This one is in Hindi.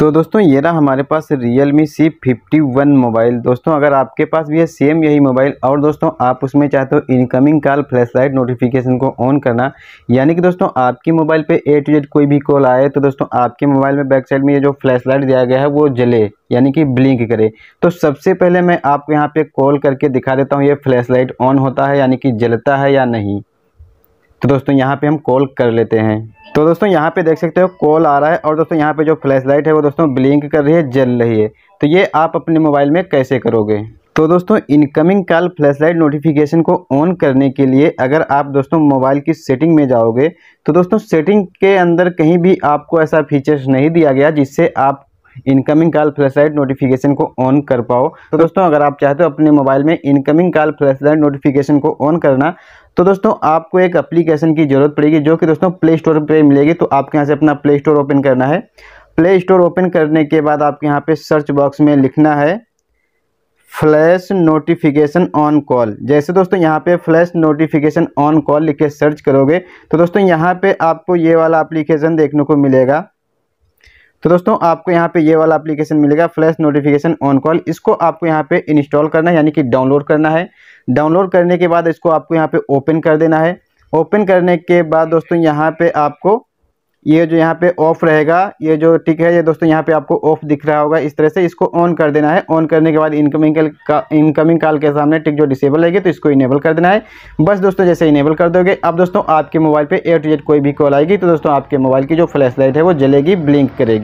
तो दोस्तों ये रहा हमारे पास Realme C fifty one mobile दोस्तों अगर आपके पास भी है सेम यही मोबाइल और दोस्तों आप उसमें चाहते हो इनकमिंग कॉल फ्लैशलाइट नोटिफिकेशन को ऑन करना यानी कि दोस्तों आपके मोबाइल पे ए टू जेड कोई भी कॉल आए तो दोस्तों आपके मोबाइल में बैक साइड में ये जो फ्लैशलाइट दिया गया है वो जले यानी कि ब्लिंक करे तो सबसे पहले मैं आपको यहाँ पर कॉल करके दिखा देता हूँ ये लाइट ऑन होता है यानी कि जलता है या नहीं तो दोस्तों यहाँ पे हम कॉल कर लेते हैं तो दोस्तों यहाँ पे देख सकते हो कॉल आ रहा है और दोस्तों यहाँ पे जो फ्लैश लाइट है वो दोस्तों ब्लिंक कर रही है जल रही है तो ये आप अपने मोबाइल में कैसे करोगे तो दोस्तों incoming call flash light notification को ऑन करने के लिए अगर आप दोस्तों मोबाइल की सेटिंग में जाओगे तो दोस्तों सेटिंग के अंदर कहीं भी आपको ऐसा फीचर्स नहीं दिया गया जिससे आप incoming call flash light notification को ऑन कर पाओ तो दोस्तों अगर आप चाहते हो अपने मोबाइल में incoming call flash light notification को ऑन करना तो दोस्तों आपको एक एप्लीकेशन की ज़रूरत पड़ेगी जो कि दोस्तों प्ले स्टोर पर मिलेगी तो आपके यहाँ से अपना प्ले स्टोर ओपन करना है प्ले स्टोर ओपन करने के बाद आपके यहाँ पे सर्च बॉक्स में लिखना है फ्लैश नोटिफिकेशन ऑन कॉल जैसे दोस्तों यहाँ पे फ्लैश नोटिफिकेशन ऑन कॉल लिख के सर्च करोगे तो दोस्तों यहाँ पे आपको ये वाला एप्लीकेशन देखने को मिलेगा तो दोस्तों आपको यहाँ पे ये वाला एप्लीकेशन मिलेगा फ्लैश नोटिफिकेशन ऑन कॉल इसको आपको यहाँ पे इंस्टॉल करना है यानी कि डाउनलोड करना है डाउनलोड करने के बाद इसको आपको यहाँ पे ओपन कर देना है ओपन करने के बाद दोस्तों यहाँ पे आपको ये जो यहाँ पे ऑफ रहेगा ये जो टिक है ये दोस्तों यहाँ पे आपको ऑफ दिख रहा होगा इस तरह से इसको ऑन कर देना है ऑन करने के बाद इनकमिंग का इनकमिंग कॉल के सामने टिक जो डिसेबल रहेगी तो इसको इनेबल कर देना है बस दोस्तों जैसे इनेबल कर दोगे अब दोस्तों आपके मोबाइल पे एयर टू जेड कोई भी कॉल आएगी तो दोस्तों आपके मोबाइल की जो फ्लैश लाइट है वो जलेगी ब्लिंक करेगी